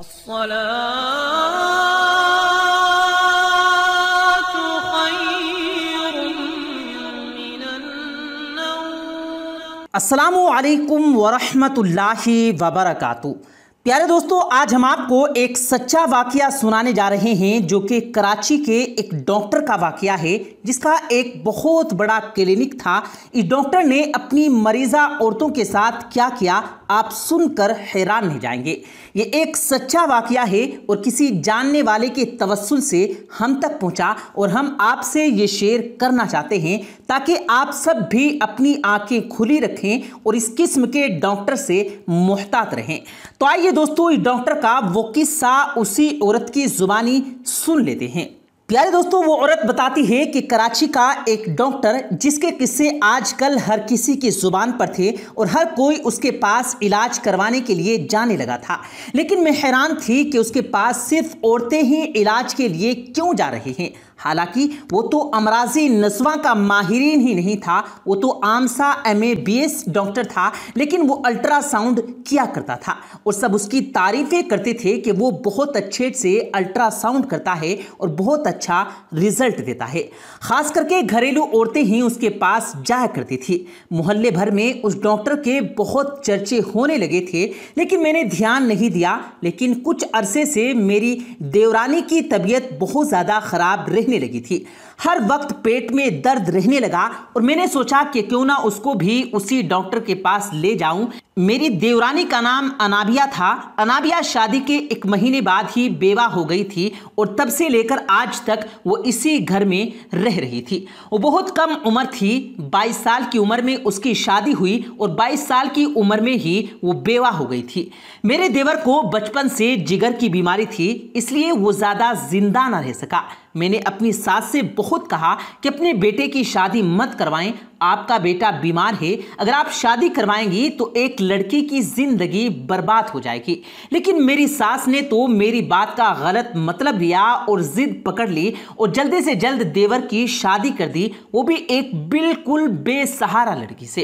الصلاة خير من النوم السلام عليكم ورحمة الله وبركاته प्यारे दोस्तों आज हम आपको एक सच्चा वाकया सुनाने जा रहे हैं जो कि कराची के एक डॉक्टर का वाकया है जिसका एक बहुत बड़ा क्लिनिक था इस डॉक्टर ने अपनी मरीज़ा औरतों के साथ क्या किया आप सुनकर हैरान रह जाएंगे ये एक सच्चा वाकया है और किसी जानने वाले के तवसल से हम तक पहुंचा और हम आपसे ये शेयर करना चाहते हैं ताकि आप सब भी अपनी आंखें खुली रखें और इस किस्म के डॉक्टर से मुहतात रहें तो आइए दोस्तों इस डॉक्टर का वो किस्सा उसी औरत की जुबानी सुन लेते हैं प्यारे दोस्तों वो औरत बताती है कि कराची का एक डॉक्टर जिसके किस्से आजकल हर किसी की ज़ुबान पर थे और हर कोई उसके पास इलाज करवाने के लिए जाने लगा था लेकिन मैं हैरान थी कि उसके पास सिर्फ औरतें ही इलाज के लिए क्यों जा रही हैं हालांकि वो तो अमराजी नस्वा का माहरीन ही नहीं था वो तो आमसा M A B S doctor था लेकिन वो अल्ट्रासाउंड किया करता था और सब उसकी तारीफ़ें करते थे कि वो बहुत अच्छे से अल्ट्रासाउंड करता है और बहुत अच्छा रिजल्ट देता है ख़ास करके घरेलू औरतें ही उसके पास जाया करती थी मोहल्ले भर में उस डॉक्टर के बहुत चर्चे होने लगे थे लेकिन मैंने ध्यान नहीं दिया लेकिन कुछ अरसे से मेरी देवरानी की तबीयत बहुत ज़्यादा ख़राब रह देखने लगी थी हर वक्त पेट में दर्द रहने लगा और मैंने सोचा कि क्यों ना उसको भी उसी डॉक्टर के पास ले जाऊं मेरी देवरानी का नाम अनाबिया था अनाबिया शादी के एक महीने बाद ही बेवा हो गई थी और तब से लेकर आज तक वो इसी घर में रह रही थी वो बहुत कम उम्र थी 22 साल की उम्र में उसकी शादी हुई और 22 साल की उम्र में ही वो बेवा हो गई थी मेरे देवर को बचपन से जिगर की बीमारी थी इसलिए वो ज़्यादा जिंदा ना रह सका मैंने अपनी सास से बहुत कहा कि अपने बेटे की शादी मत करवाएं आपका बेटा बीमार है अगर आप शादी करवाएंगी तो एक लड़की की ज़िंदगी बर्बाद हो जाएगी लेकिन मेरी सास ने तो मेरी बात का गलत मतलब लिया और ज़िद पकड़ ली और जल्दी से जल्द देवर की शादी कर दी वो भी एक बिल्कुल बेसहारा लड़की से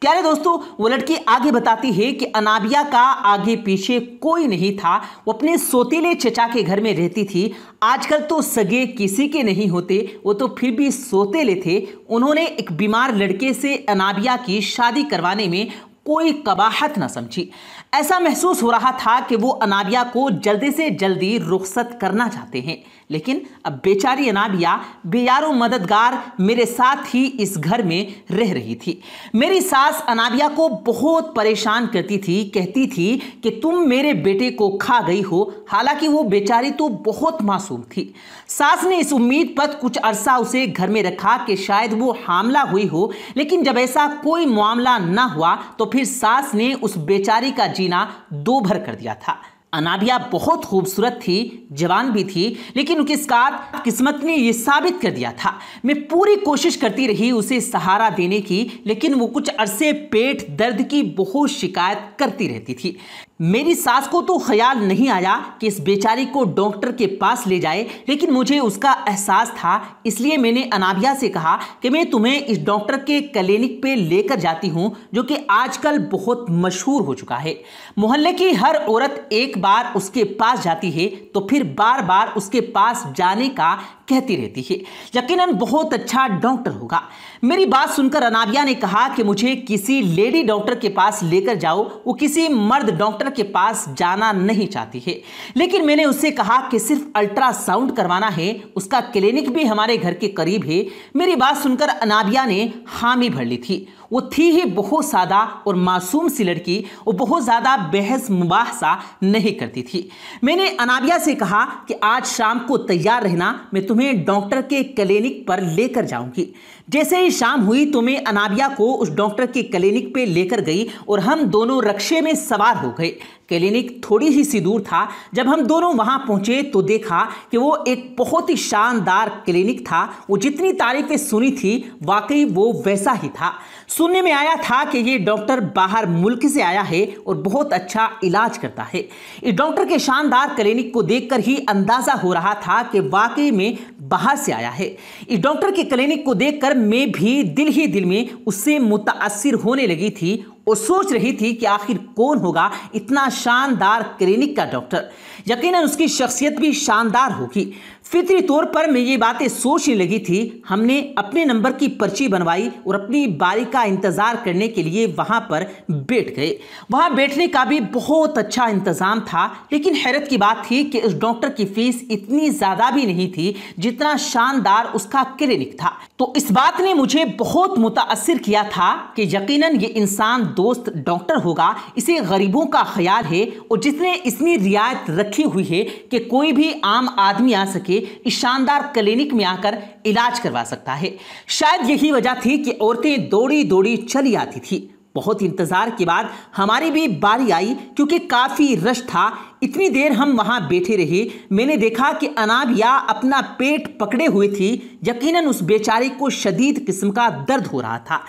प्यारे दोस्तों वो लड़की आगे बताती है कि अनाबिया का आगे पीछे कोई नहीं था वो अपने सोतीले चचा के घर में रहती थी आजकल तो सगे किसी के नहीं होते वो तो फिर भी सोतेले थे उन्होंने एक बीमार लड़के से अनाबिया की शादी करवाने में कोई कबाहत ना समझी ऐसा महसूस हो रहा था कि वो अनाबिया को जल्दी से जल्दी रुखसत करना चाहते हैं लेकिन अब बेचारी अनाबिया बेयारो मददगार मेरे साथ ही इस घर में रह रही थी मेरी सास अनाबिया को बहुत परेशान करती थी कहती थी कि तुम मेरे बेटे को खा गई हो हालांकि वो बेचारी तो बहुत मासूम थी सास ने इस उम्मीद पर कुछ अरसा उसे घर में रखा कि शायद वो हमला हुई हो लेकिन जब ऐसा कोई मामला न हुआ तो फिर सास ने उस बेचारी का जीना दो भर कर दिया था अनाबिया बहुत खूबसूरत थी जवान भी थी लेकिन उसके साथ किस्मत ने यह साबित कर दिया था मैं पूरी कोशिश करती रही उसे सहारा देने की लेकिन वो कुछ अरसे पेट दर्द की बहुत शिकायत करती रहती थी मेरी सास को तो ख्याल नहीं आया कि इस बेचारी को डॉक्टर के पास ले जाए लेकिन मुझे उसका एहसास था इसलिए मैंने अनाभिया से कहा कि मैं तुम्हें इस डॉक्टर के क्लिनिक पे लेकर जाती हूँ जो कि आजकल बहुत मशहूर हो चुका है मोहल्ले की हर औरत एक बार उसके पास जाती है तो फिर बार बार उसके पास जाने का कहती रहती है यकीन बहुत अच्छा डॉक्टर होगा मेरी बात सुनकर अनाबिया ने कहा कि मुझे किसी लेडी डॉक्टर के पास लेकर जाओ वो किसी मर्द डॉक्टर के पास जाना नहीं चाहती है लेकिन मैंने उससे कहा कि सिर्फ अल्ट्रासाउंड करवाना है उसका क्लिनिक भी हमारे घर के करीब है मेरी बात सुनकर अनाबिया ने हामी भर ली थी वो थी ही बहुत सादा और मासूम सी लड़की वो बहुत ज़्यादा बहस मुबासा नहीं करती थी मैंने अनाबिया से कहा कि आज शाम को तैयार रहना मैं तुम्हें डॉक्टर के क्लिनिक पर लेकर जाऊंगी जैसे ही शाम हुई तो मैं अनाबिया को उस डॉक्टर के क्लिनिक पे लेकर गई और हम दोनों रक्षे में सवार हो गए क्लिनिक थोड़ी ही सी दूर था जब हम दोनों वहां पहुंचे तो देखा कि वो एक बहुत ही शानदार क्लिनिक था वो जितनी तारीफें सुनी थी वाकई वो वैसा ही था सुनने में आया था कि ये डॉक्टर बाहर मुल्क से आया है और बहुत अच्छा इलाज करता है इस डॉक्टर के शानदार क्लिनिक को देखकर ही अंदाज़ा हो रहा था कि वाकई में बाहर से आया है इस डॉक्टर के क्लिनिक को देखकर मैं भी दिल ही दिल में उससे मुतासर होने लगी थी वो सोच रही थी कि आखिर कौन होगा इतना शानदार क्लिनिक का डॉक्टर यकीनन उसकी शख्सियत भी शानदार होगी फितरी तौर पर मैं ये बातें सोचने लगी थी हमने अपने नंबर की पर्ची बनवाई और अपनी बारी का इंतज़ार करने के लिए वहाँ पर बैठ गए वहाँ बैठने का भी बहुत अच्छा इंतज़ाम था लेकिन हैरत की बात थी कि उस डॉक्टर की फीस इतनी ज़्यादा भी नहीं थी जितना शानदार उसका क्लिनिक था तो इस बात ने मुझे बहुत मुतासर किया था कि यकीन ये इंसान दोस्त डॉक्टर होगा इसे गरीबों का ख्याल है और जिसने इसमें रियायत रखी हुई है कि कोई भी आम आदमी आ सके लिए इस शानदार क्लिनिक में आकर इलाज करवा सकता है शायद यही वजह थी कि औरतें दौड़ी दौड़ी चली आती थी बहुत इंतज़ार के बाद हमारी भी बारी आई क्योंकि काफ़ी रश था इतनी देर हम वहाँ बैठे रहे मैंने देखा कि अनाब या अपना पेट पकड़े हुए थी यकीनन उस बेचारे को शदीद किस्म का दर्द हो रहा था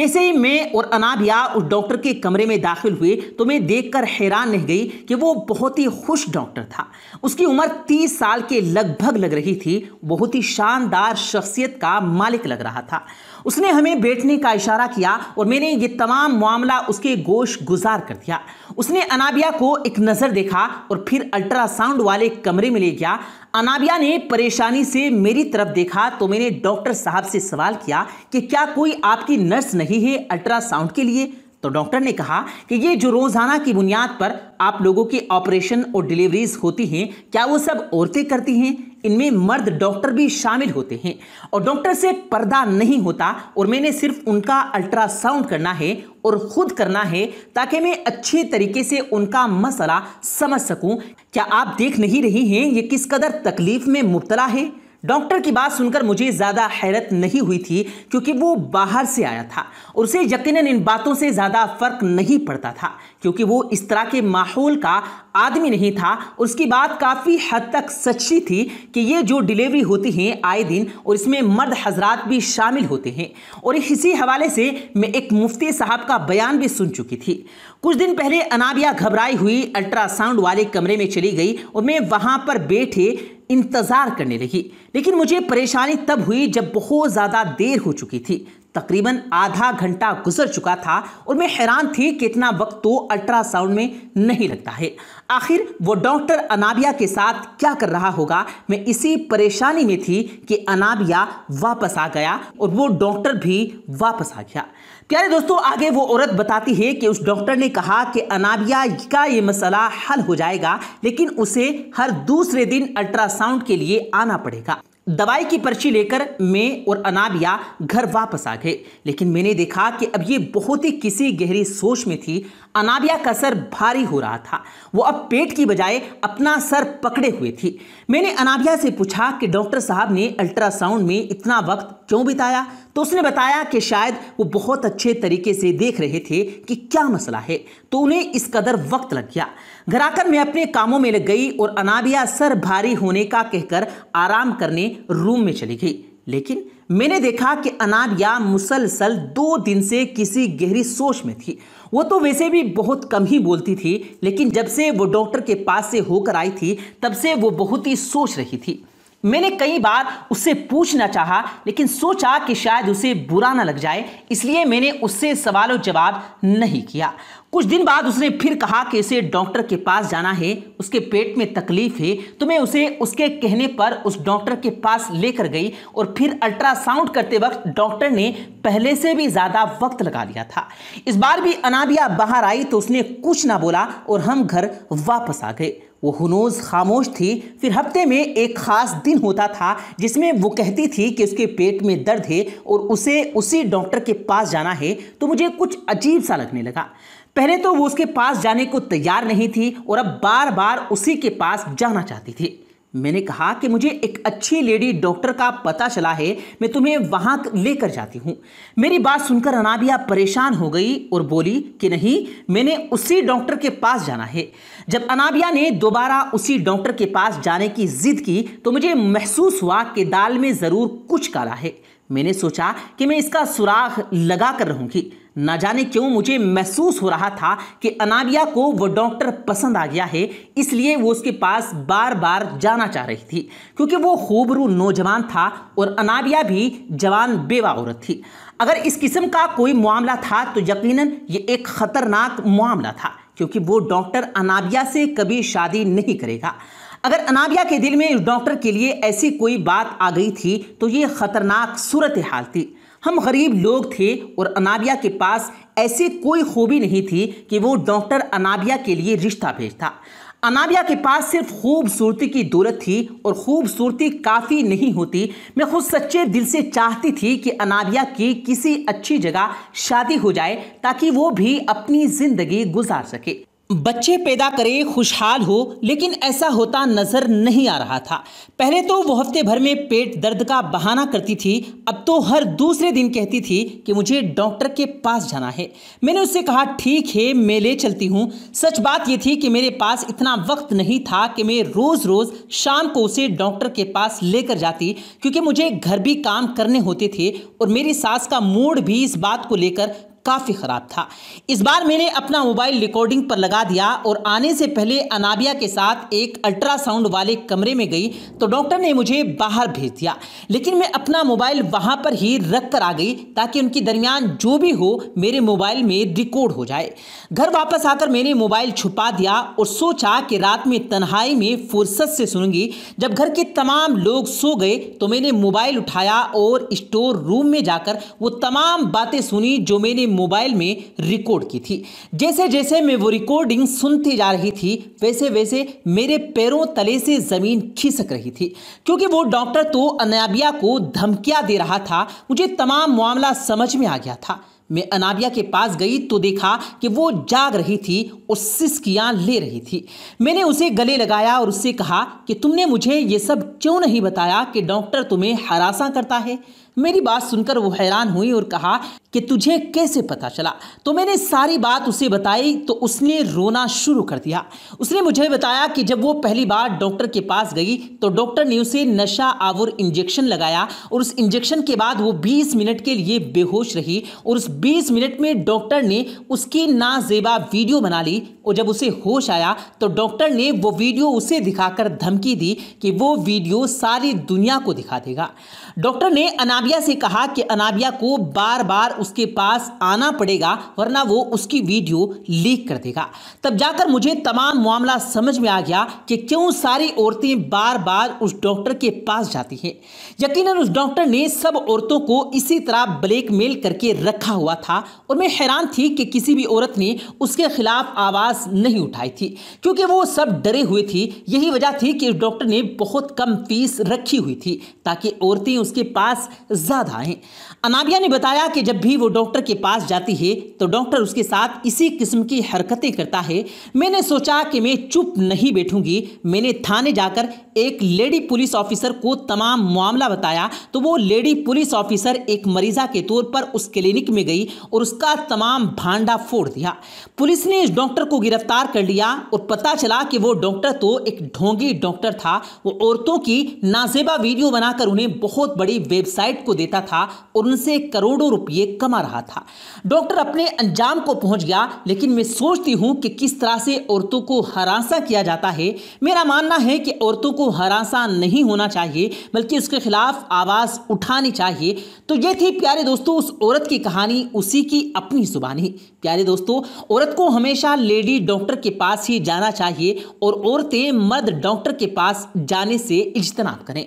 जैसे ही मैं और अनाब उस डॉक्टर के कमरे में दाखिल हुए तो मैं देखकर हैरान रह गई कि वो बहुत ही खुश डॉक्टर था उसकी उम्र तीस साल के लगभग लग रही थी बहुत ही शानदार शख्सियत का मालिक लग रहा था उसने हमें बैठने का इशारा किया और मैंने ये तमाम मामला उसके गोश गुजार कर दिया उसने अनाबिया को एक नज़र देखा और फिर अल्ट्रासाउंड वाले कमरे में ले गया अनाबिया ने परेशानी से मेरी तरफ देखा तो मैंने डॉक्टर साहब से सवाल किया कि क्या कोई आपकी नर्स नहीं है अल्ट्रासाउंड के लिए तो डॉक्टर ने कहा कि ये जो रोज़ाना की बुनियाद पर आप लोगों के ऑपरेशन और डिलीवरीज होती हैं क्या वो सब औरतें करती हैं इनमें मर्द डॉक्टर भी शामिल होते हैं और डॉक्टर से पर्दा नहीं होता और मैंने सिर्फ उनका अल्ट्रासाउंड करना है और ख़ुद करना है ताकि मैं अच्छे तरीके से उनका मसला समझ सकूं क्या आप देख नहीं रही हैं ये किस कदर तकलीफ़ में मुबतला है डॉक्टर की बात सुनकर मुझे ज़्यादा हैरत नहीं हुई थी क्योंकि वो बाहर से आया था और उसे यकीनन इन बातों से ज़्यादा फ़र्क नहीं पड़ता था क्योंकि वो इस तरह के माहौल का आदमी नहीं था उसकी बात काफ़ी हद तक सच्ची थी कि ये जो डिलीवरी होती है आए दिन और इसमें मर्द हजरात भी शामिल होते हैं और इसी हवाले से मैं एक मुफ्ती साहब का बयान भी सुन चुकी थी कुछ दिन पहले अनाबिया घबराई हुई अल्ट्रासाउंड वाले कमरे में चली गई और मैं वहाँ पर बैठे इंतज़ार करने लगी लेकिन मुझे परेशानी तब हुई जब बहुत ज़्यादा देर हो चुकी थी तकरीबन आधा घंटा गुजर चुका था और मैं हैरान थी कि इतना वक्त तो अल्ट्रासाउंड में नहीं लगता है आखिर वो डॉक्टर अनाबिया के साथ क्या कर रहा होगा मैं इसी परेशानी में थी कि अनाबिया वापस आ गया और वो डॉक्टर भी वापस आ गया प्यारे दोस्तों आगे वो औरत बताती है कि उस डॉक्टर ने कहा कि अनाबिया का ये मसला हल हो जाएगा लेकिन उसे हर दूसरे दिन अल्ट्रासाउंड के लिए आना पड़ेगा दवाई की पर्ची लेकर मैं और अनाबिया घर वापस आ गए लेकिन मैंने देखा कि अब ये बहुत ही किसी गहरी सोच में थी अनाबिया का सर भारी हो रहा था वो अब पेट की बजाय अपना सर पकड़े हुए थी मैंने अनाबिया से पूछा कि डॉक्टर साहब ने अल्ट्रासाउंड में इतना वक्त क्यों बिताया तो उसने बताया कि शायद वो बहुत अच्छे तरीके से देख रहे थे कि क्या मसला है तो उन्हें इस कदर वक्त लग गया घर आकर मैं अपने कामों में लग गई और अनाबिया सर भारी होने का कहकर आराम करने रूम में चली गई लेकिन मैंने देखा कि अनाबिया मुसलसल दो दिन से किसी गहरी सोच में थी वो तो वैसे भी बहुत कम ही बोलती थी लेकिन जब से वो डॉक्टर के पास से होकर आई थी तब से वो बहुत ही सोच रही थी मैंने कई बार उससे पूछना चाहा लेकिन सोचा कि शायद उसे बुरा ना लग जाए इसलिए मैंने उससे सवाल और जवाब नहीं किया कुछ दिन बाद उसने फिर कहा कि इसे डॉक्टर के पास जाना है उसके पेट में तकलीफ है तो मैं उसे उसके कहने पर उस डॉक्टर के पास लेकर गई और फिर अल्ट्रासाउंड करते वक्त डॉक्टर ने पहले से भी ज़्यादा वक्त लगा लिया था इस बार भी अनाबिया बाहर आई तो उसने कुछ ना बोला और हम घर वापस आ गए वो हनोज खामोश थी फिर हफ्ते में एक ख़ास दिन होता था जिसमें वो कहती थी कि उसके पेट में दर्द है और उसे उसी डॉक्टर के पास जाना है तो मुझे कुछ अजीब सा लगने लगा पहले तो वो उसके पास जाने को तैयार नहीं थी और अब बार बार उसी के पास जाना चाहती थी मैंने कहा कि मुझे एक अच्छी लेडी डॉक्टर का पता चला है मैं तुम्हें वहाँ लेकर जाती हूँ मेरी बात सुनकर अनाबिया परेशान हो गई और बोली कि नहीं मैंने उसी डॉक्टर के पास जाना है जब अनाबिया ने दोबारा उसी डॉक्टर के पास जाने की जिद की तो मुझे महसूस हुआ कि दाल में ज़रूर कुछ काला है मैंने सोचा कि मैं इसका सुराख लगा कर रहूँगी न जाने क्यों मुझे महसूस हो रहा था कि अनाबिया को वो डॉक्टर पसंद आ गया है इसलिए वो उसके पास बार बार जाना चाह रही थी क्योंकि वो खूबरू नौजवान था और अनाबिया भी जवान बेवा औरत थी अगर इस किस्म का कोई मामला था तो यकीनन ये एक ख़तरनाक मामला था क्योंकि वो डॉक्टर अनाबिया से कभी शादी नहीं करेगा अगर अनाबिया के दिल में डॉक्टर के लिए ऐसी कोई बात आ गई थी तो ये ख़तरनाक सूरत हाल थी हम गरीब लोग थे और अनाबिया के पास ऐसे कोई खूबी नहीं थी कि वो डॉक्टर अनाबिया के लिए रिश्ता भेजता अनाबिया के पास सिर्फ खूबसूरती की दौलत थी और खूबसूरती काफ़ी नहीं होती मैं खुद सच्चे दिल से चाहती थी कि अनाबिया की किसी अच्छी जगह शादी हो जाए ताकि वो भी अपनी ज़िंदगी गुजार सके बच्चे पैदा करे खुशहाल हो लेकिन ऐसा होता नज़र नहीं आ रहा था पहले तो वो हफ्ते भर में पेट दर्द का बहाना करती थी अब तो हर दूसरे दिन कहती थी कि मुझे डॉक्टर के पास जाना है मैंने उससे कहा ठीक है मैं ले चलती हूँ सच बात ये थी कि मेरे पास इतना वक्त नहीं था कि मैं रोज़ रोज़ शाम को उसे डॉक्टर के पास लेकर जाती क्योंकि मुझे घर भी काम करने होते थे और मेरी सास का मूड भी इस बात को लेकर काफ़ी ख़राब था इस बार मैंने अपना मोबाइल रिकॉर्डिंग पर लगा दिया और आने से पहले अनाबिया के साथ एक अल्ट्रासाउंड वाले कमरे में गई तो डॉक्टर ने मुझे बाहर भेज दिया लेकिन मैं अपना मोबाइल वहाँ पर ही रख कर आ गई ताकि उनके दरमियान जो भी हो मेरे मोबाइल में रिकॉर्ड हो जाए घर वापस आकर मैंने मोबाइल छुपा दिया और सोचा कि रात में तन्हाई में फुर्सत से सुनूंगी जब घर के तमाम लोग सो गए तो मैंने मोबाइल उठाया और स्टोर रूम में जाकर वो तमाम बातें सुनी जो मैंने मोबाइल में रिकॉर्ड की थी जैसे जैसे मैं वो रिकॉर्डिंग सुनती जा रही थी वैसे वैसे मेरे पैरों तले से ज़मीन खिसक रही थी क्योंकि वो डॉक्टर तो अनाबिया को धमकियाँ दे रहा था मुझे तमाम मामला समझ में आ गया था मैं अनाबिया के पास गई तो देखा कि वो जाग रही थी और सिस्कियाँ ले रही थी मैंने उसे गले लगाया और उससे कहा कि तुमने मुझे ये सब क्यों नहीं बताया कि डॉक्टर तुम्हें हरासा करता है मेरी बात सुनकर वो हैरान हुई और कहा कि तुझे कैसे पता चला तो मैंने सारी बात उसे बताई तो उसने रोना शुरू कर दिया उसने मुझे बताया कि जब वो पहली बार डॉक्टर के पास गई तो डॉक्टर ने उसे नशा आवर इंजेक्शन लगाया और उस इंजेक्शन के बाद वो 20 मिनट के लिए बेहोश रही और उस 20 मिनट में डॉक्टर ने उसकी नाजेबा वीडियो बना ली और जब उसे होश आया तो डॉक्टर ने वो वीडियो उसे दिखाकर धमकी दी कि वो वीडियो सारी दुनिया को दिखा देगा डॉक्टर ने अना अनाबिया से कहा कि अनाबिया को बार बार उसके पास आना पड़ेगा वरना वो उसकी वीडियो लीक कर देगा तब जाकर मुझे तमाम मामला समझ में आ गया कि क्यों सारी औरतें बार बार उस डॉक्टर के पास जाती हैं यकीनन उस डॉक्टर ने सब औरतों को इसी तरह ब्लैकमेल करके रखा हुआ था और मैं हैरान थी कि किसी भी औरत ने उसके खिलाफ आवाज़ नहीं उठाई थी क्योंकि वो सब डरे हुए थी यही वजह थी कि डॉक्टर ने बहुत कम फीस रखी हुई थी ताकि औरतें उसके पास ज़्यादा हैं अनाबिया ने बताया कि जब भी वो डॉक्टर के पास जाती है तो डॉक्टर उसके साथ इसी किस्म की हरकतें करता है मैंने सोचा कि मैं चुप नहीं बैठूंगी मैंने थाने जाकर एक लेडी पुलिस ऑफिसर को तमाम मामला बताया तो वो लेडी पुलिस ऑफिसर एक मरीजा के तौर पर उस क्लिनिक में गई और उसका तमाम भांडा फोड़ दिया पुलिस ने इस डॉक्टर को गिरफ्तार कर लिया और पता चला कि वो डॉक्टर तो एक ढोंगी डॉक्टर था वो औरतों की नाजेबा वीडियो बनाकर उन्हें बहुत बड़ी वेबसाइट को देता था और उनसे करोड़ों रुपये कमा रहा था डॉक्टर अपने अंजाम को पहुंच गया लेकिन मैं सोचती हूँ कि किस तरह से औरतों को हरासा किया जाता है मेरा मानना है कि औरतों को हरासा नहीं होना चाहिए बल्कि उसके खिलाफ आवाज़ उठानी चाहिए तो ये थी प्यारे दोस्तों उस औरत की कहानी उसी की अपनी जुबानी प्यारे दोस्तों औरत को हमेशा लेडी डॉक्टर के पास ही जाना चाहिए और औरतें मर्द डॉक्टर के पास जाने से इजतनाब करें